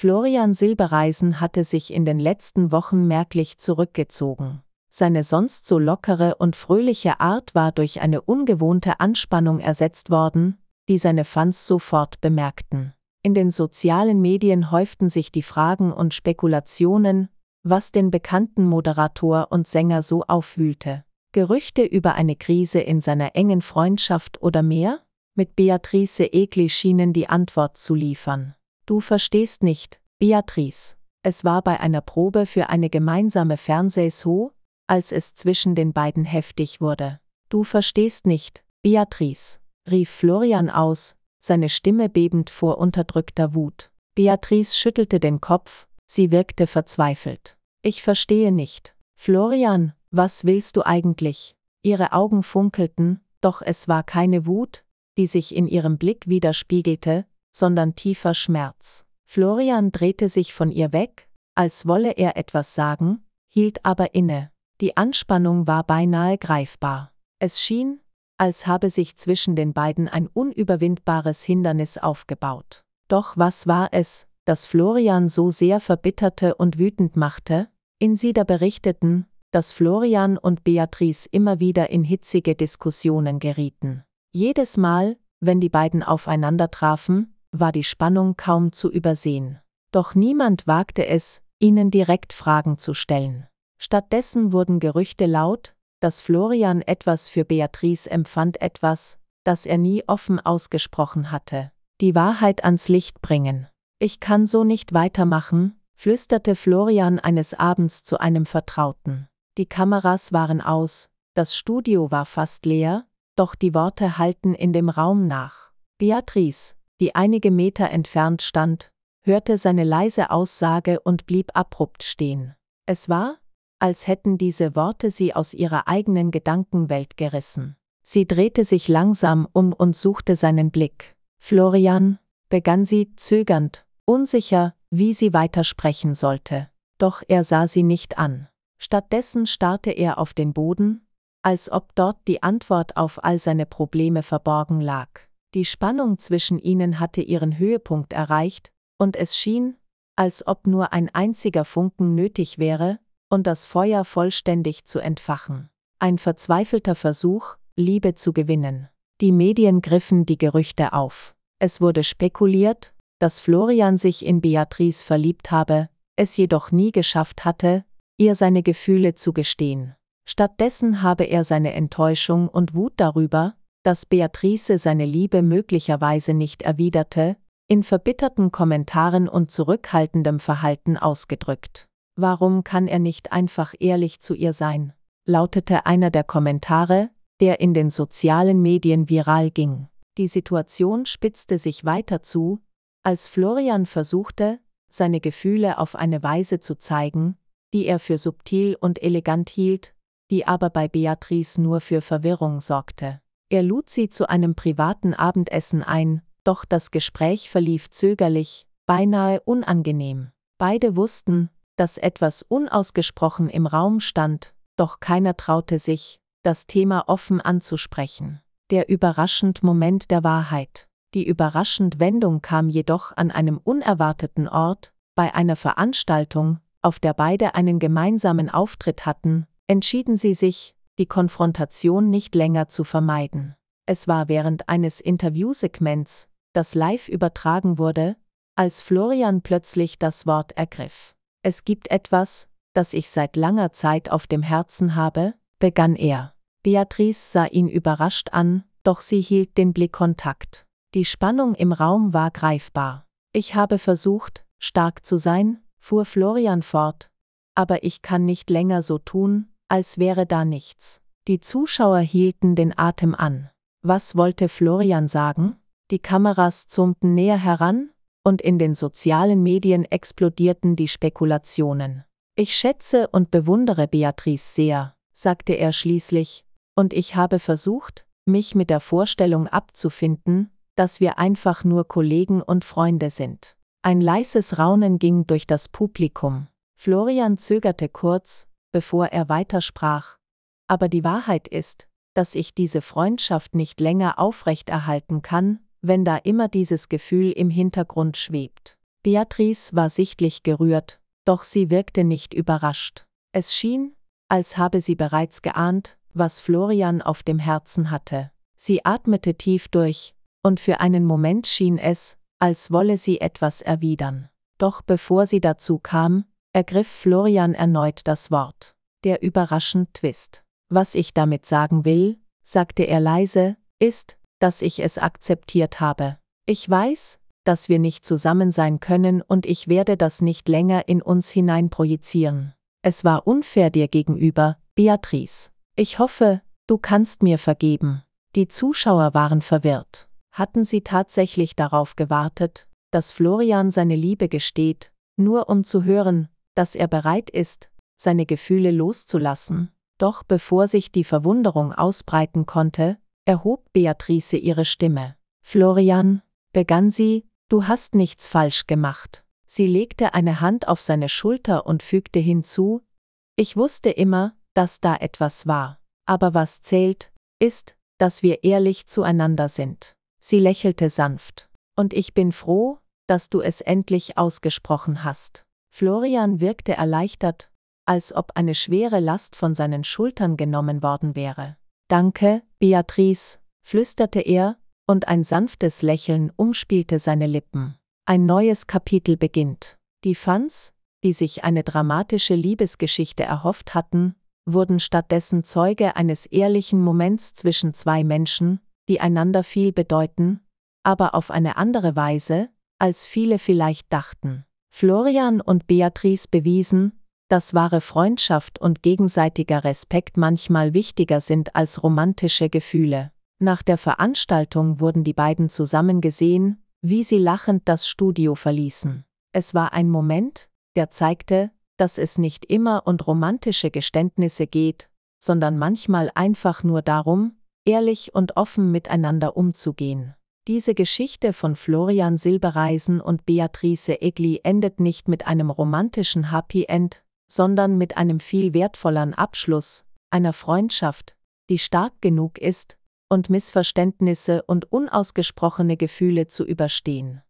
Florian Silbereisen hatte sich in den letzten Wochen merklich zurückgezogen. Seine sonst so lockere und fröhliche Art war durch eine ungewohnte Anspannung ersetzt worden, die seine Fans sofort bemerkten. In den sozialen Medien häuften sich die Fragen und Spekulationen, was den bekannten Moderator und Sänger so aufwühlte. Gerüchte über eine Krise in seiner engen Freundschaft oder mehr? Mit Beatrice Egli schienen die Antwort zu liefern. Du verstehst nicht, Beatrice. Es war bei einer Probe für eine gemeinsame Fernsehshow, als es zwischen den beiden heftig wurde. Du verstehst nicht, Beatrice, rief Florian aus, seine Stimme bebend vor unterdrückter Wut. Beatrice schüttelte den Kopf, sie wirkte verzweifelt. Ich verstehe nicht. Florian, was willst du eigentlich? Ihre Augen funkelten, doch es war keine Wut, die sich in ihrem Blick widerspiegelte, sondern tiefer Schmerz. Florian drehte sich von ihr weg, als wolle er etwas sagen, hielt aber inne. Die Anspannung war beinahe greifbar. Es schien, als habe sich zwischen den beiden ein unüberwindbares Hindernis aufgebaut. Doch was war es, das Florian so sehr verbitterte und wütend machte? In Insider berichteten, dass Florian und Beatrice immer wieder in hitzige Diskussionen gerieten. Jedes Mal, wenn die beiden aufeinander trafen, war die Spannung kaum zu übersehen. Doch niemand wagte es, ihnen direkt Fragen zu stellen. Stattdessen wurden Gerüchte laut, dass Florian etwas für Beatrice empfand, etwas, das er nie offen ausgesprochen hatte. Die Wahrheit ans Licht bringen. Ich kann so nicht weitermachen, flüsterte Florian eines Abends zu einem Vertrauten. Die Kameras waren aus, das Studio war fast leer, doch die Worte hallten in dem Raum nach. Beatrice, die einige Meter entfernt stand, hörte seine leise Aussage und blieb abrupt stehen. Es war, als hätten diese Worte sie aus ihrer eigenen Gedankenwelt gerissen. Sie drehte sich langsam um und suchte seinen Blick. Florian, begann sie, zögernd, unsicher, wie sie weitersprechen sollte. Doch er sah sie nicht an. Stattdessen starrte er auf den Boden, als ob dort die Antwort auf all seine Probleme verborgen lag. Die Spannung zwischen ihnen hatte ihren Höhepunkt erreicht, und es schien, als ob nur ein einziger Funken nötig wäre, um das Feuer vollständig zu entfachen. Ein verzweifelter Versuch, Liebe zu gewinnen. Die Medien griffen die Gerüchte auf. Es wurde spekuliert, dass Florian sich in Beatrice verliebt habe, es jedoch nie geschafft hatte, ihr seine Gefühle zu gestehen. Stattdessen habe er seine Enttäuschung und Wut darüber, dass Beatrice seine Liebe möglicherweise nicht erwiderte, in verbitterten Kommentaren und zurückhaltendem Verhalten ausgedrückt. Warum kann er nicht einfach ehrlich zu ihr sein? lautete einer der Kommentare, der in den sozialen Medien viral ging. Die Situation spitzte sich weiter zu, als Florian versuchte, seine Gefühle auf eine Weise zu zeigen, die er für subtil und elegant hielt, die aber bei Beatrice nur für Verwirrung sorgte. Er lud sie zu einem privaten Abendessen ein, doch das Gespräch verlief zögerlich, beinahe unangenehm. Beide wussten, dass etwas unausgesprochen im Raum stand, doch keiner traute sich, das Thema offen anzusprechen. Der überraschend Moment der Wahrheit. Die überraschend Wendung kam jedoch an einem unerwarteten Ort, bei einer Veranstaltung, auf der beide einen gemeinsamen Auftritt hatten, entschieden sie sich, die Konfrontation nicht länger zu vermeiden. Es war während eines Interviewsegments, das live übertragen wurde, als Florian plötzlich das Wort ergriff. Es gibt etwas, das ich seit langer Zeit auf dem Herzen habe, begann er. Beatrice sah ihn überrascht an, doch sie hielt den Blickkontakt. Die Spannung im Raum war greifbar. Ich habe versucht, stark zu sein, fuhr Florian fort, aber ich kann nicht länger so tun, als wäre da nichts. Die Zuschauer hielten den Atem an. Was wollte Florian sagen? Die Kameras zoomten näher heran, und in den sozialen Medien explodierten die Spekulationen. Ich schätze und bewundere Beatrice sehr, sagte er schließlich, und ich habe versucht, mich mit der Vorstellung abzufinden, dass wir einfach nur Kollegen und Freunde sind. Ein leises Raunen ging durch das Publikum. Florian zögerte kurz, bevor er weitersprach. Aber die Wahrheit ist, dass ich diese Freundschaft nicht länger aufrechterhalten kann, wenn da immer dieses Gefühl im Hintergrund schwebt. Beatrice war sichtlich gerührt, doch sie wirkte nicht überrascht. Es schien, als habe sie bereits geahnt, was Florian auf dem Herzen hatte. Sie atmete tief durch, und für einen Moment schien es, als wolle sie etwas erwidern. Doch bevor sie dazu kam, ergriff Florian erneut das Wort. Der überraschend Twist. Was ich damit sagen will, sagte er leise, ist, dass ich es akzeptiert habe. Ich weiß, dass wir nicht zusammen sein können und ich werde das nicht länger in uns hinein projizieren. Es war unfair dir gegenüber, Beatrice. Ich hoffe, du kannst mir vergeben. Die Zuschauer waren verwirrt. Hatten sie tatsächlich darauf gewartet, dass Florian seine Liebe gesteht, nur um zu hören, dass er bereit ist, seine Gefühle loszulassen. Doch bevor sich die Verwunderung ausbreiten konnte, erhob Beatrice ihre Stimme. Florian, begann sie, du hast nichts falsch gemacht. Sie legte eine Hand auf seine Schulter und fügte hinzu, ich wusste immer, dass da etwas war, aber was zählt, ist, dass wir ehrlich zueinander sind. Sie lächelte sanft. Und ich bin froh, dass du es endlich ausgesprochen hast. Florian wirkte erleichtert, als ob eine schwere Last von seinen Schultern genommen worden wäre. Danke, Beatrice, flüsterte er, und ein sanftes Lächeln umspielte seine Lippen. Ein neues Kapitel beginnt. Die Fans, die sich eine dramatische Liebesgeschichte erhofft hatten, wurden stattdessen Zeuge eines ehrlichen Moments zwischen zwei Menschen, die einander viel bedeuten, aber auf eine andere Weise, als viele vielleicht dachten. Florian und Beatrice bewiesen, dass wahre Freundschaft und gegenseitiger Respekt manchmal wichtiger sind als romantische Gefühle. Nach der Veranstaltung wurden die beiden zusammen gesehen, wie sie lachend das Studio verließen. Es war ein Moment, der zeigte, dass es nicht immer um romantische Geständnisse geht, sondern manchmal einfach nur darum, ehrlich und offen miteinander umzugehen. Diese Geschichte von Florian Silbereisen und Beatrice Egli endet nicht mit einem romantischen Happy End, sondern mit einem viel wertvolleren Abschluss, einer Freundschaft, die stark genug ist, und Missverständnisse und unausgesprochene Gefühle zu überstehen.